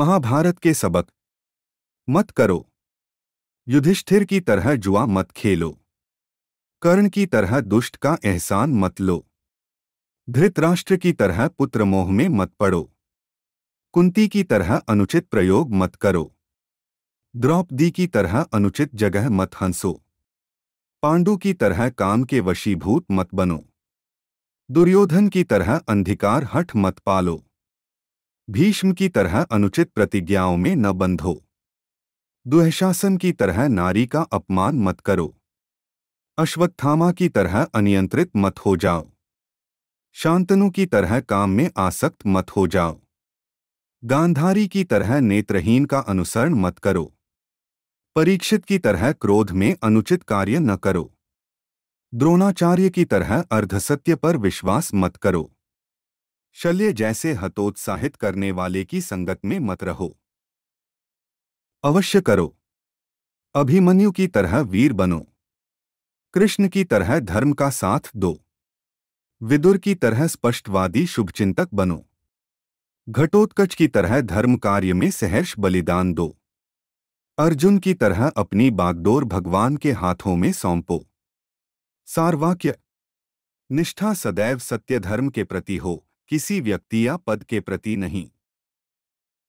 महाभारत के सबक मत करो युधिष्ठिर की तरह जुआ मत खेलो कर्ण की तरह दुष्ट का एहसान मत लो धृतराष्ट्र की तरह पुत्र मोह में मत पड़ो कुंती की तरह अनुचित प्रयोग मत करो द्रौपदी की तरह अनुचित जगह मत हंसो पांडु की तरह काम के वशीभूत मत बनो दुर्योधन की तरह अंधिकार हठ मत पालो भीष्म की तरह अनुचित प्रतिज्ञाओं में न बंधो दुशासन की तरह नारी का अपमान मत करो अश्वत्थामा की तरह अनियंत्रित मत हो जाओ शांतनु की तरह काम में आसक्त मत हो जाओ गांधारी की तरह नेत्रहीन का अनुसरण मत करो परीक्षित की तरह क्रोध में अनुचित कार्य न करो द्रोणाचार्य की तरह अर्धसत्य पर विश्वास मत करो शल्य जैसे हतोत्साहित करने वाले की संगत में मत रहो अवश्य करो अभिमन्यु की तरह वीर बनो कृष्ण की तरह धर्म का साथ दो विदुर की तरह स्पष्टवादी शुभचिंतक बनो घटोत्कच की तरह धर्म कार्य में सहर्ष बलिदान दो अर्जुन की तरह अपनी बागडोर भगवान के हाथों में सौंपो सार्वाक्य निष्ठा सदैव सत्य धर्म के प्रति हो किसी व्यक्ति या पद के प्रति नहीं